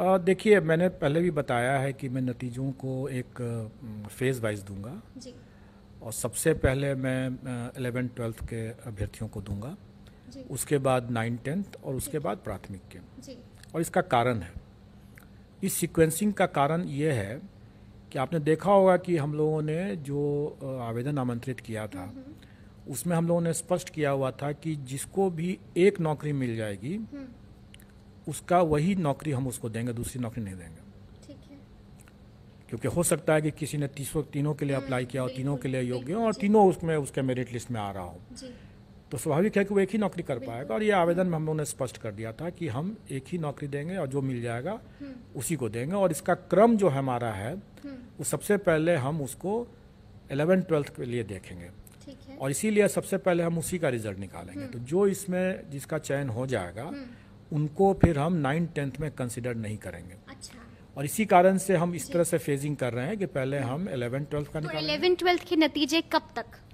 देखिए मैंने पहले भी बताया है कि मैं नतीजों को एक फेज़ वाइज दूंगा जी। और सबसे पहले मैं एलेवेंथ ट्वेल्थ के अभ्यर्थियों को दूंगा उसके बाद नाइन टेंथ और उसके बाद प्राथमिक के जी। और इसका कारण है इस सीक्वेंसिंग का कारण ये है कि आपने देखा होगा कि हम लोगों ने जो आवेदन आमंत्रित किया था हम्म, हम्म। उसमें हम लोगों ने स्पष्ट किया हुआ था कि जिसको भी एक नौकरी मिल जाएगी हम्म। उसका वही नौकरी हम उसको देंगे दूसरी नौकरी नहीं देंगे क्योंकि हो सकता है कि किसी ने तीसों तीनों के लिए अप्लाई हम्म, किया हो तीनों के लिए योग्य हो और तीनों उसमें उसके मेरिट लिस्ट में आ रहा हो तो स्वाभाविक है कि वो एक ही नौकरी कर पाएगा और ये आवेदन में हम लोगों ने स्पष्ट कर दिया था कि हम एक ही नौकरी देंगे और जो मिल जाएगा हम्म। उसी को देंगे और इसका क्रम जो हमारा है हम्म। वो सबसे पहले हम उसको एलेवन ट्वेल्थ के लिए देखेंगे और इसीलिए सबसे पहले हम उसी का रिजल्ट निकालेंगे तो जो इसमें जिसका चयन हो जाएगा उनको फिर हम नाइन्थ टेंथ में कंसिडर नहीं करेंगे अच्छा और इसी कारण से हम इस तरह से फेजिंग कर रहे हैं कि पहले हम इलेवन ट्वेल्थ का तो इलेवन ट्वेल्थ के नतीजे कब तक